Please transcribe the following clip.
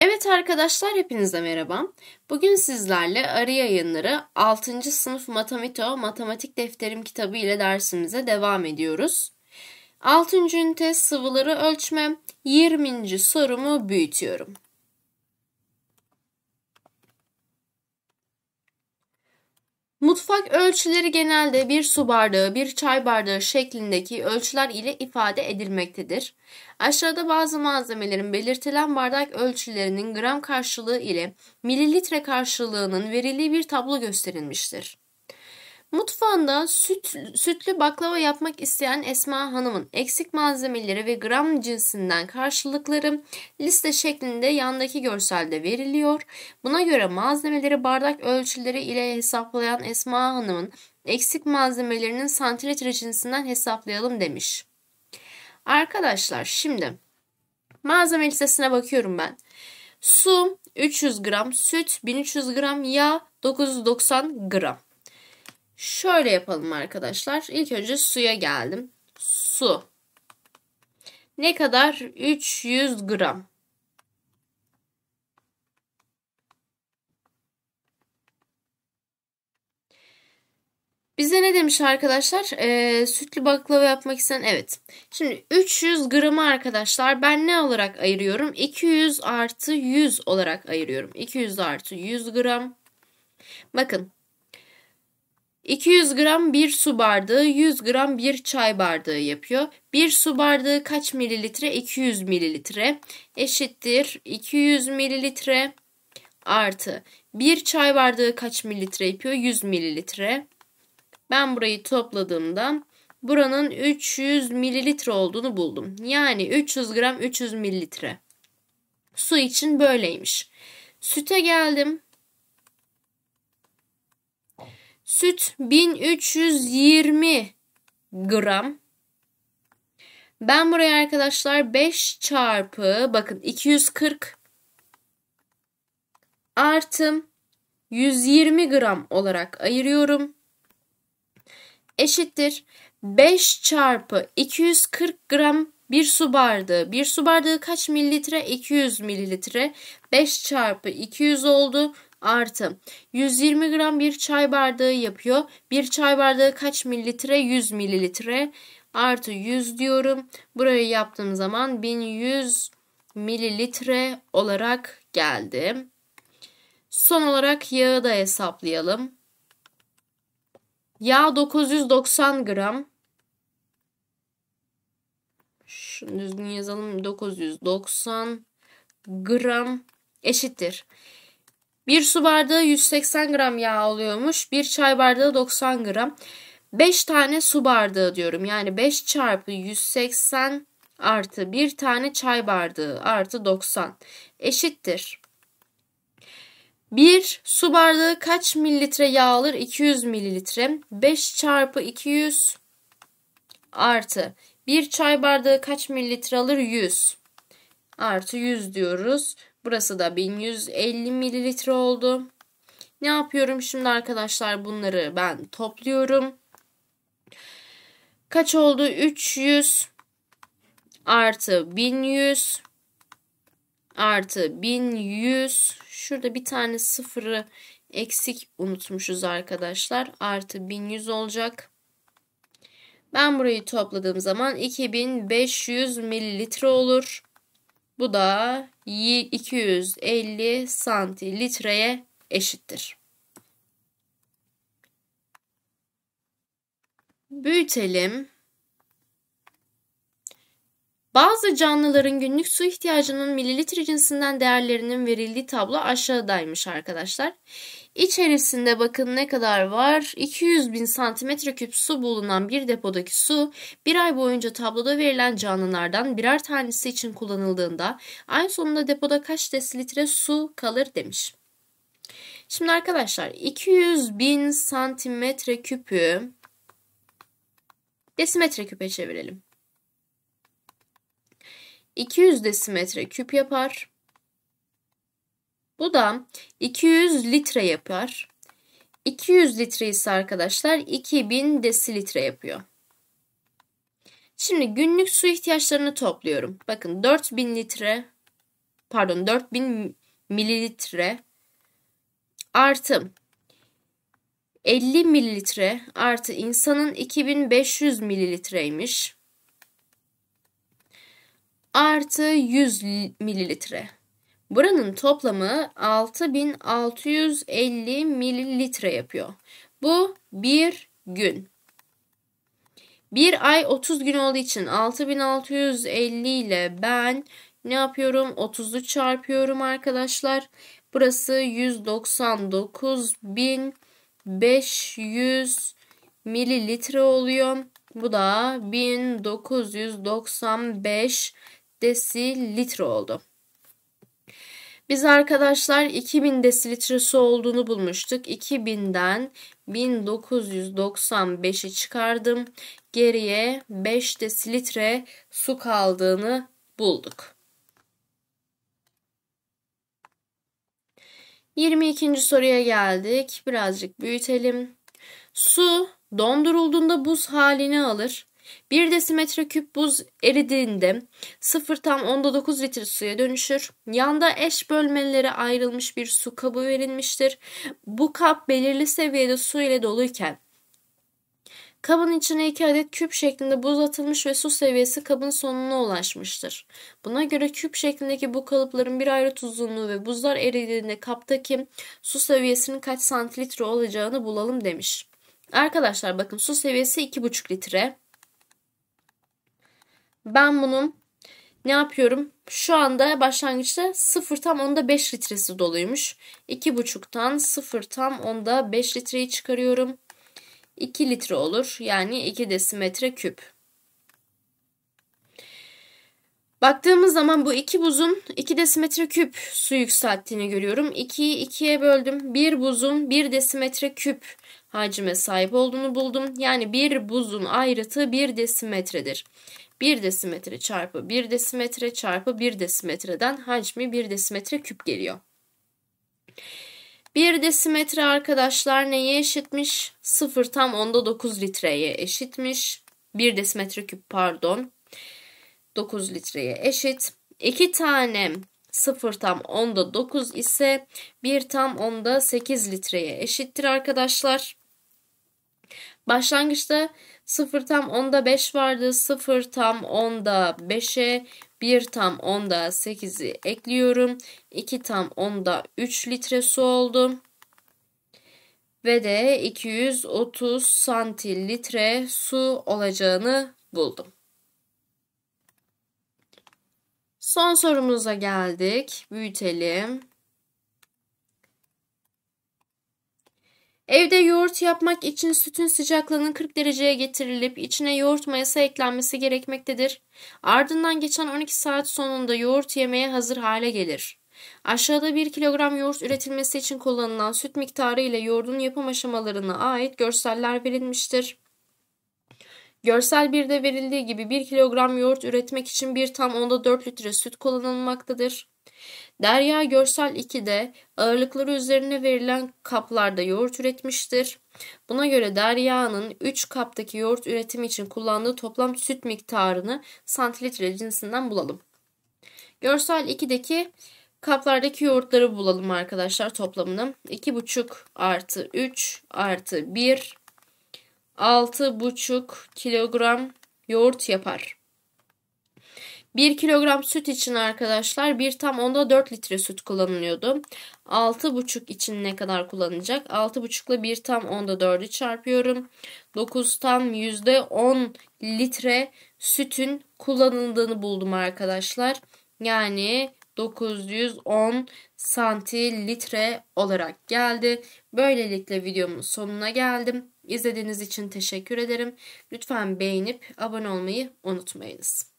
Evet arkadaşlar hepinize merhaba. Bugün sizlerle Arı Yayınları 6. sınıf Matamito Matematik Defterim kitabı ile dersimize devam ediyoruz. 6. ünite sıvıları ölçme 20. sorumu büyütüyorum. Mutfak ölçüleri genelde bir su bardağı, bir çay bardağı şeklindeki ölçüler ile ifade edilmektedir. Aşağıda bazı malzemelerin belirtilen bardak ölçülerinin gram karşılığı ile mililitre karşılığının verildiği bir tablo gösterilmiştir. Mutfağında süt, sütlü baklava yapmak isteyen Esma Hanım'ın eksik malzemeleri ve gram cinsinden karşılıkları liste şeklinde yandaki görselde veriliyor. Buna göre malzemeleri bardak ölçüleri ile hesaplayan Esma Hanım'ın eksik malzemelerinin santimetre cinsinden hesaplayalım demiş. Arkadaşlar şimdi malzeme listesine bakıyorum ben. Su 300 gram, süt 1300 gram, yağ 990 gram. Şöyle yapalım arkadaşlar. İlk önce suya geldim. Su. Ne kadar? 300 gram. Bize ne demiş arkadaşlar? Ee, sütlü baklava yapmak isten. evet. Şimdi 300 gramı arkadaşlar ben ne olarak ayırıyorum? 200 artı 100 olarak ayırıyorum. 200 artı 100 gram. Bakın 200 gram bir su bardağı 100 gram bir çay bardağı yapıyor. Bir su bardağı kaç mililitre? 200 mililitre eşittir 200 mililitre artı bir çay bardağı kaç mililitre yapıyor? 100 mililitre. Ben burayı topladığımda buranın 300 mililitre olduğunu buldum. Yani 300 gram 300 mililitre. Su için böyleymiş. Süte geldim. Süt 1320 gram. Ben buraya arkadaşlar 5 çarpı bakın 240 artı 120 gram olarak ayırıyorum. Eşittir 5 çarpı 240 gram bir su bardağı. Bir su bardağı kaç mililitre? 200 mililitre. 5 çarpı 200 oldu artı 120 gram bir çay bardağı yapıyor. Bir çay bardağı kaç mililitre? 100 mililitre artı 100 diyorum. Burayı yaptığım zaman 1100 mililitre olarak geldi. Son olarak yağı da hesaplayalım. Yağ 990 gram. Şunu düzgün yazalım. 990 gram eşittir. 1 su bardağı 180 gram yağ alıyormuş. 1 çay bardağı 90 gram. 5 tane su bardağı diyorum. Yani 5 çarpı 180 artı 1 tane çay bardağı artı 90 eşittir. 1 su bardağı kaç mililitre yağ alır? 200 mililitre. 5 çarpı 200 artı 1 çay bardağı kaç mililitre alır? 100 artı 100 diyoruz. Burası da 1150 mililitre oldu. Ne yapıyorum şimdi arkadaşlar bunları ben topluyorum. Kaç oldu? 300 artı 1100 artı 1100. Şurada bir tane sıfırı eksik unutmuşuz arkadaşlar. Artı 1100 olacak. Ben burayı topladığım zaman 2500 mililitre olur. Bu da 250 santilitreye eşittir. Büyütelim. Bazı canlıların günlük su ihtiyacının mililitre cinsinden değerlerinin verildiği tablo aşağıdaymış arkadaşlar. İçerisinde bakın ne kadar var. 200 bin santimetre küp su bulunan bir depodaki su bir ay boyunca tabloda verilen canlılardan birer tanesi için kullanıldığında ay sonunda depoda kaç desilitre su kalır demiş. Şimdi arkadaşlar 200 bin santimetre küpü desimetre küpe çevirelim. 200 desimetre küp yapar. Bu da 200 litre yapar. 200 litre ise arkadaşlar 2000 desilitre yapıyor. Şimdi günlük su ihtiyaçlarını topluyorum. Bakın 4000 litre pardon 4000 mililitre artı 50 mililitre artı insanın 2500 mililitreymiş. Artı 100 mililitre. Buranın toplamı 6650 mililitre yapıyor. Bu bir gün. Bir ay 30 gün olduğu için 6650 ile ben ne yapıyorum? 30'u çarpıyorum arkadaşlar. Burası 199.500 mililitre oluyor. Bu da 1995 desilitre oldu. Biz arkadaşlar 2000 desilitre su olduğunu bulmuştuk. 2000'den 1995'i çıkardım. Geriye 5 desilitre su kaldığını bulduk. 22. soruya geldik. Birazcık büyütelim. Su dondurulduğunda buz halini alır. 1 desimetre küp buz eridiğinde 0 tam 10'da litre suya dönüşür. Yanda eş bölmelere ayrılmış bir su kabı verilmiştir. Bu kap belirli seviyede su ile doluyken Kabın içine iki adet küp şeklinde buz atılmış ve su seviyesi kabın sonuna ulaşmıştır. Buna göre küp şeklindeki bu kalıpların bir ayrı uzunluğu ve buzlar eridiğinde kaptaki su seviyesinin kaç santilitre olacağını bulalım demiş. Arkadaşlar bakın su seviyesi 2,5 litre. Ben bunun ne yapıyorum? Şu anda başlangıçta 0 tam onda 5 litresi doluymuş. 2,5'tan 0 tam onda 5 litreyi çıkarıyorum. 2 litre olur. Yani 2 desimetre küp. Baktığımız zaman bu iki buzun 2 desimetre küp su yükselttiğini görüyorum. 2'yi 2'ye böldüm. Bir buzun 1 desimetre küp hacime sahip olduğunu buldum. Yani bir buzun ayrıtı 1 desimetredir. 1 desimetre çarpı 1 desimetre çarpı 1 desimetreden hacmi 1 desimetre küp geliyor. 1 desimetre arkadaşlar neye eşitmiş? 0 tam onda 9 litreye eşitmiş. 1 desimetre küp pardon. 9 litreye eşit. 2 tane 0 tam onda 9 ise 1 tam onda 8 litreye eşittir arkadaşlar. Başlangıçta 0 tam 10'da 5 vardı. 0 tam 10'da 5'e 1 tam 10'da 8'i ekliyorum. 2 tam 10'da 3 litre su oldu. Ve de 230 santilitre su olacağını buldum. Son sorumuza geldik. Büyütelim. Evde yoğurt yapmak için sütün sıcaklığının 40 dereceye getirilip içine yoğurt mayası eklenmesi gerekmektedir. Ardından geçen 12 saat sonunda yoğurt yemeye hazır hale gelir. Aşağıda 1 kilogram yoğurt üretilmesi için kullanılan süt miktarı ile yoğurdun yapım aşamalarına ait görseller verilmiştir. Görsel 1'de verildiği gibi 1 kilogram yoğurt üretmek için bir tam onda 4 litre süt kullanılmaktadır. Derya Görsel 2'de ağırlıkları üzerine verilen kaplarda yoğurt üretmiştir. Buna göre Derya'nın 3 kaptaki yoğurt üretimi için kullandığı toplam süt miktarını santilitre cinsinden bulalım. Görsel 2'deki kaplardaki yoğurtları bulalım arkadaşlar toplamını. 2,5 artı 3 artı 1 6,5 kilogram yoğurt yapar. 1 kilogram süt için arkadaşlar 1 tam onda 4 litre süt kullanılıyordu. 6,5 için ne kadar kullanacak? 6,5 ile 1 tam onda 4'ü çarpıyorum. 9 tam %10 litre sütün kullanıldığını buldum arkadaşlar. Yani 910 santilitre olarak geldi. Böylelikle videomun sonuna geldim. İzlediğiniz için teşekkür ederim. Lütfen beğenip abone olmayı unutmayınız.